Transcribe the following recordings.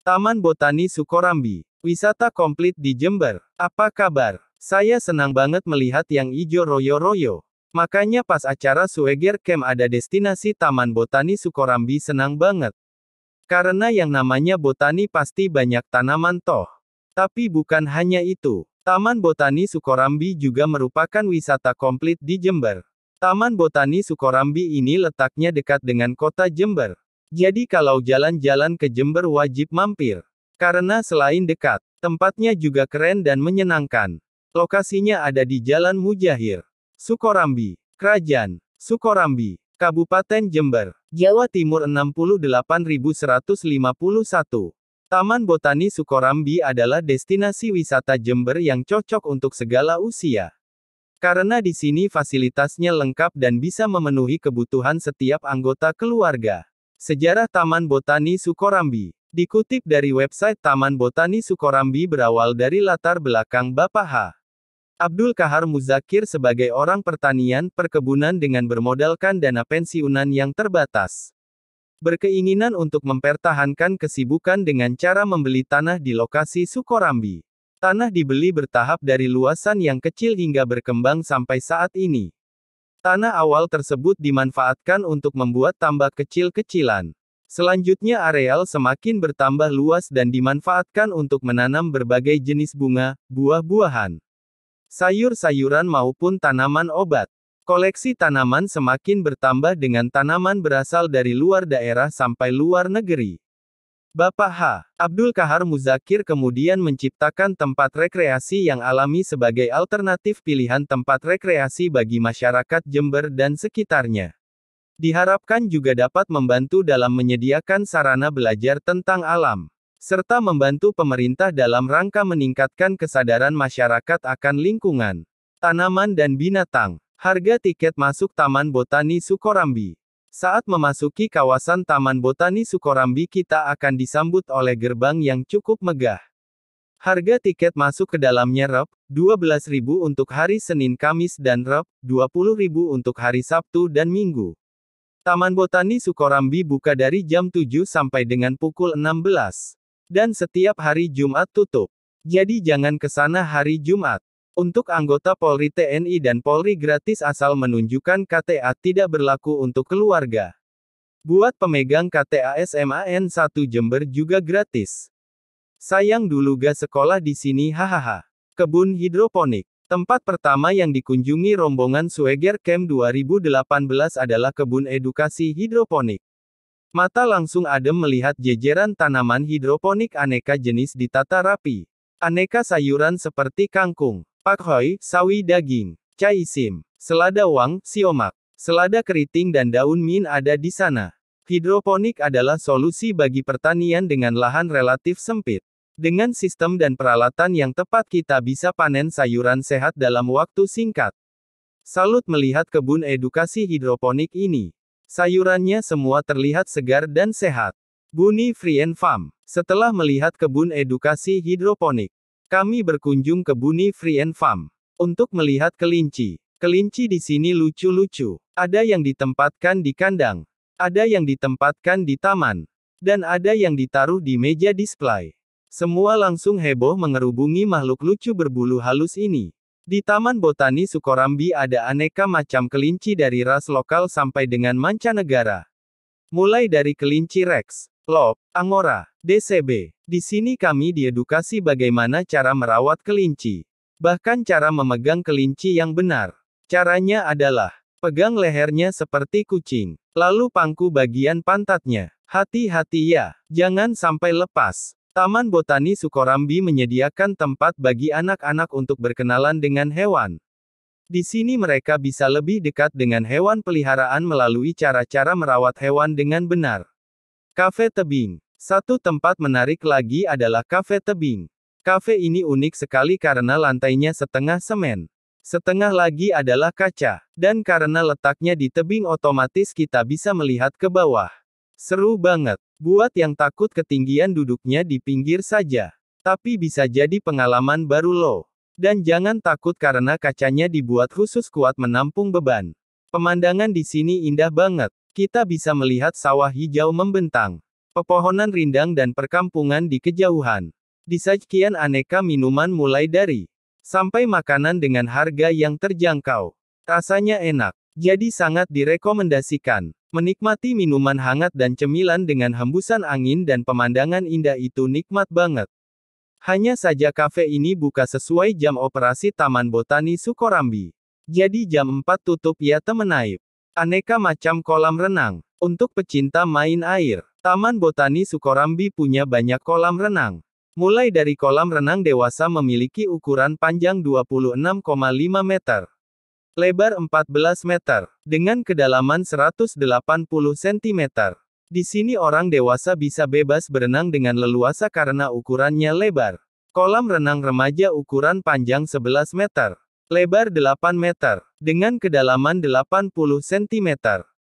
Taman Botani Sukorambi. Wisata komplit di Jember. Apa kabar? Saya senang banget melihat yang ijo royo-royo. Makanya pas acara Sueger Camp ada destinasi Taman Botani Sukorambi senang banget. Karena yang namanya botani pasti banyak tanaman toh. Tapi bukan hanya itu. Taman Botani Sukorambi juga merupakan wisata komplit di Jember. Taman Botani Sukorambi ini letaknya dekat dengan kota Jember. Jadi kalau jalan-jalan ke Jember wajib mampir. Karena selain dekat, tempatnya juga keren dan menyenangkan. Lokasinya ada di Jalan Mujahir, Sukorambi, Kerajaan, Sukorambi, Kabupaten Jember, Jawa Timur 68151. Taman Botani Sukorambi adalah destinasi wisata Jember yang cocok untuk segala usia. Karena di sini fasilitasnya lengkap dan bisa memenuhi kebutuhan setiap anggota keluarga. Sejarah Taman Botani Sukorambi Dikutip dari website Taman Botani Sukorambi berawal dari latar belakang Bapak H. Abdul Kahar Muzakir sebagai orang pertanian perkebunan dengan bermodalkan dana pensiunan yang terbatas. Berkeinginan untuk mempertahankan kesibukan dengan cara membeli tanah di lokasi Sukorambi. Tanah dibeli bertahap dari luasan yang kecil hingga berkembang sampai saat ini. Tanah awal tersebut dimanfaatkan untuk membuat tambak kecil-kecilan. Selanjutnya areal semakin bertambah luas dan dimanfaatkan untuk menanam berbagai jenis bunga, buah-buahan, sayur-sayuran maupun tanaman obat. Koleksi tanaman semakin bertambah dengan tanaman berasal dari luar daerah sampai luar negeri. Bapak H. Abdul Kahar Muzakir kemudian menciptakan tempat rekreasi yang alami sebagai alternatif pilihan tempat rekreasi bagi masyarakat Jember dan sekitarnya. Diharapkan juga dapat membantu dalam menyediakan sarana belajar tentang alam, serta membantu pemerintah dalam rangka meningkatkan kesadaran masyarakat akan lingkungan, tanaman dan binatang. Harga tiket masuk Taman Botani Sukorambi saat memasuki kawasan Taman Botani Sukorambi kita akan disambut oleh gerbang yang cukup megah. Harga tiket masuk ke dalamnya Rp. 12.000 untuk hari Senin Kamis dan Rp. 20.000 untuk hari Sabtu dan Minggu. Taman Botani Sukorambi buka dari jam 7 sampai dengan pukul 16. Dan setiap hari Jumat tutup. Jadi jangan ke sana hari Jumat. Untuk anggota Polri TNI dan Polri gratis asal menunjukkan KTA tidak berlaku untuk keluarga. Buat pemegang KTA SMAN 1 Jember juga gratis. Sayang dulu gak sekolah di sini hahaha. Kebun hidroponik. Tempat pertama yang dikunjungi rombongan Sweger Camp 2018 adalah kebun edukasi hidroponik. Mata langsung adem melihat jejeran tanaman hidroponik aneka jenis ditata rapi. Aneka sayuran seperti kangkung, Pak Hoy, sawi daging, cai sim, selada wang, siomak, selada keriting dan daun min ada di sana. Hidroponik adalah solusi bagi pertanian dengan lahan relatif sempit. Dengan sistem dan peralatan yang tepat kita bisa panen sayuran sehat dalam waktu singkat. Salut melihat kebun edukasi hidroponik ini. Sayurannya semua terlihat segar dan sehat. Buni Free and Farm. Setelah melihat kebun edukasi hidroponik, kami berkunjung ke Buni Free and Farm untuk melihat kelinci. Kelinci di sini lucu-lucu. Ada yang ditempatkan di kandang, ada yang ditempatkan di taman, dan ada yang ditaruh di meja display. Semua langsung heboh mengerubungi makhluk lucu berbulu halus ini. Di Taman Botani Sukorambi ada aneka macam kelinci dari ras lokal sampai dengan mancanegara. Mulai dari kelinci Rex, Lop, Angora, DCB. Di sini kami diedukasi bagaimana cara merawat kelinci. Bahkan cara memegang kelinci yang benar. Caranya adalah, pegang lehernya seperti kucing. Lalu pangku bagian pantatnya. Hati-hati ya, jangan sampai lepas. Taman Botani Sukorambi menyediakan tempat bagi anak-anak untuk berkenalan dengan hewan. Di sini mereka bisa lebih dekat dengan hewan peliharaan melalui cara-cara merawat hewan dengan benar. Kafe Tebing. Satu tempat menarik lagi adalah Kafe Tebing. Kafe ini unik sekali karena lantainya setengah semen. Setengah lagi adalah kaca. Dan karena letaknya di tebing otomatis kita bisa melihat ke bawah. Seru banget. Buat yang takut ketinggian duduknya di pinggir saja. Tapi bisa jadi pengalaman baru lo. Dan jangan takut karena kacanya dibuat khusus kuat menampung beban. Pemandangan di sini indah banget. Kita bisa melihat sawah hijau membentang. Pepohonan rindang dan perkampungan di kejauhan. Disajikan aneka minuman mulai dari sampai makanan dengan harga yang terjangkau. Rasanya enak, jadi sangat direkomendasikan. Menikmati minuman hangat dan cemilan dengan hembusan angin dan pemandangan indah itu nikmat banget. Hanya saja kafe ini buka sesuai jam operasi Taman Botani Sukorambi. Jadi jam 4 tutup ya temen Aneka macam kolam renang. Untuk pecinta main air, Taman Botani Sukorambi punya banyak kolam renang. Mulai dari kolam renang dewasa memiliki ukuran panjang 26,5 meter, lebar 14 meter, dengan kedalaman 180 cm. Di sini orang dewasa bisa bebas berenang dengan leluasa karena ukurannya lebar. Kolam renang remaja ukuran panjang 11 meter, Lebar 8 meter, dengan kedalaman 80 cm.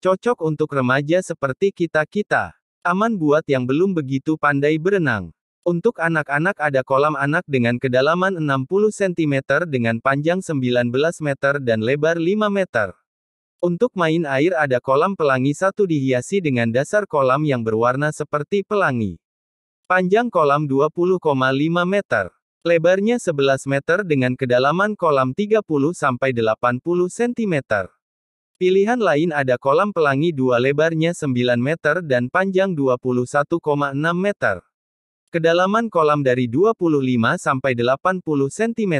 Cocok untuk remaja seperti kita-kita. Aman buat yang belum begitu pandai berenang. Untuk anak-anak ada kolam anak dengan kedalaman 60 cm dengan panjang 19 meter dan lebar 5 meter. Untuk main air ada kolam pelangi satu dihiasi dengan dasar kolam yang berwarna seperti pelangi. Panjang kolam 20,5 meter. Lebarnya 11 meter dengan kedalaman kolam 30-80 cm. Pilihan lain ada kolam pelangi dua lebarnya 9 meter dan panjang 21,6 meter. Kedalaman kolam dari 25-80 cm.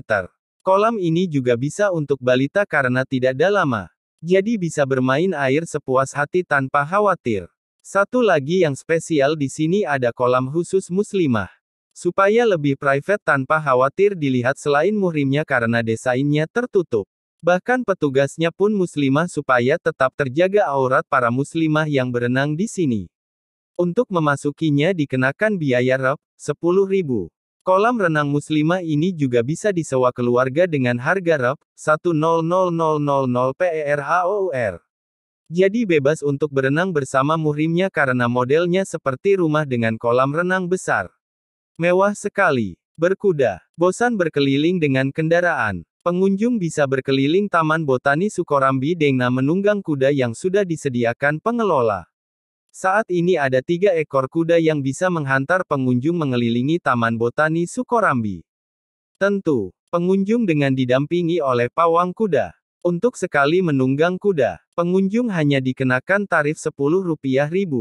Kolam ini juga bisa untuk balita karena tidak dalam. Jadi bisa bermain air sepuas hati tanpa khawatir. Satu lagi yang spesial di sini ada kolam khusus muslimah. Supaya lebih private tanpa khawatir dilihat selain muhrimnya karena desainnya tertutup. Bahkan petugasnya pun muslimah supaya tetap terjaga aurat para muslimah yang berenang di sini. Untuk memasukinya dikenakan biaya rep, 10.000. Kolam renang muslimah ini juga bisa disewa keluarga dengan harga rep, 1000000 PERHOUR. Jadi bebas untuk berenang bersama muhrimnya karena modelnya seperti rumah dengan kolam renang besar. Mewah sekali. Berkuda. Bosan berkeliling dengan kendaraan. Pengunjung bisa berkeliling Taman Botani Sukorambi Dengna menunggang kuda yang sudah disediakan pengelola. Saat ini ada tiga ekor kuda yang bisa menghantar pengunjung mengelilingi Taman Botani Sukorambi. Tentu, pengunjung dengan didampingi oleh pawang kuda. Untuk sekali menunggang kuda, pengunjung hanya dikenakan tarif Rp10.000.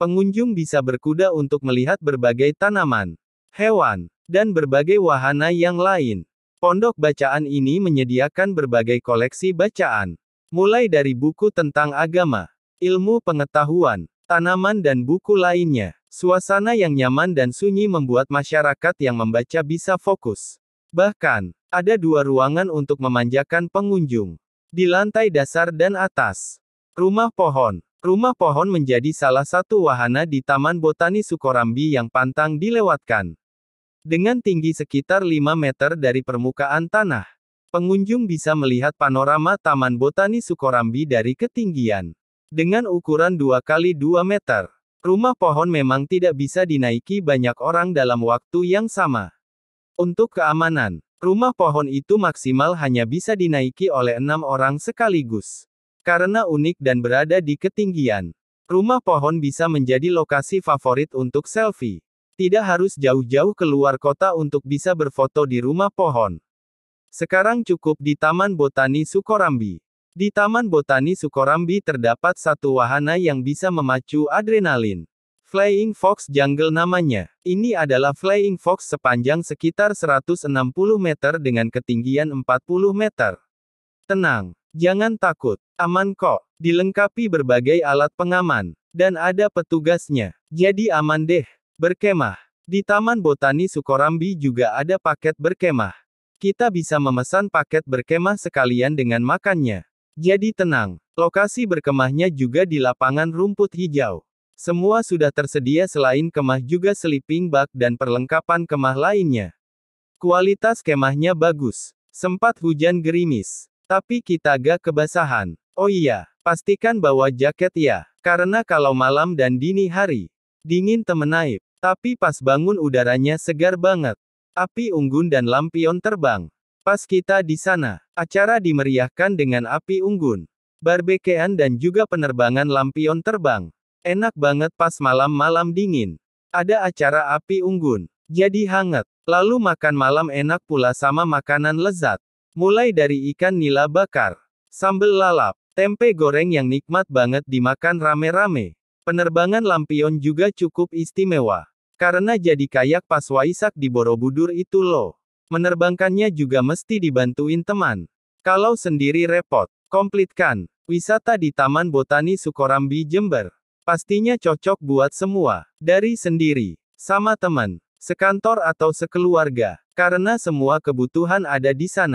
Pengunjung bisa berkuda untuk melihat berbagai tanaman hewan, dan berbagai wahana yang lain. Pondok bacaan ini menyediakan berbagai koleksi bacaan, mulai dari buku tentang agama, ilmu pengetahuan, tanaman dan buku lainnya. Suasana yang nyaman dan sunyi membuat masyarakat yang membaca bisa fokus. Bahkan, ada dua ruangan untuk memanjakan pengunjung. Di lantai dasar dan atas. Rumah pohon. Rumah pohon menjadi salah satu wahana di Taman Botani Sukorambi yang pantang dilewatkan. Dengan tinggi sekitar 5 meter dari permukaan tanah, pengunjung bisa melihat panorama Taman Botani Sukorambi dari ketinggian. Dengan ukuran 2 kali 2 meter, rumah pohon memang tidak bisa dinaiki banyak orang dalam waktu yang sama. Untuk keamanan, rumah pohon itu maksimal hanya bisa dinaiki oleh enam orang sekaligus. Karena unik dan berada di ketinggian, rumah pohon bisa menjadi lokasi favorit untuk selfie. Tidak harus jauh-jauh keluar kota untuk bisa berfoto di rumah pohon. Sekarang cukup di Taman Botani Sukorambi. Di Taman Botani Sukorambi terdapat satu wahana yang bisa memacu adrenalin. Flying Fox Jungle namanya. Ini adalah Flying Fox sepanjang sekitar 160 meter dengan ketinggian 40 meter. Tenang, jangan takut, aman kok. Dilengkapi berbagai alat pengaman, dan ada petugasnya. Jadi aman deh. Berkemah. Di Taman Botani Sukorambi juga ada paket berkemah. Kita bisa memesan paket berkemah sekalian dengan makannya. Jadi tenang, lokasi berkemahnya juga di lapangan rumput hijau. Semua sudah tersedia selain kemah juga sleeping bag dan perlengkapan kemah lainnya. Kualitas kemahnya bagus. Sempat hujan gerimis. Tapi kita gak kebasahan. Oh iya, pastikan bawa jaket ya. Karena kalau malam dan dini hari, dingin temenaib. Tapi pas bangun udaranya segar banget. Api unggun dan lampion terbang. Pas kita di sana, acara dimeriahkan dengan api unggun. Barbekean dan juga penerbangan lampion terbang. Enak banget pas malam-malam dingin. Ada acara api unggun. Jadi hangat. Lalu makan malam enak pula sama makanan lezat. Mulai dari ikan nila bakar. Sambal lalap. Tempe goreng yang nikmat banget dimakan rame-rame. Penerbangan lampion juga cukup istimewa. Karena jadi kayak pas Waisak di Borobudur itu loh. Menerbangkannya juga mesti dibantuin teman. Kalau sendiri repot. Komplitkan. Wisata di Taman Botani Sukorambi Jember. Pastinya cocok buat semua. Dari sendiri. Sama teman. Sekantor atau sekeluarga. Karena semua kebutuhan ada di sana.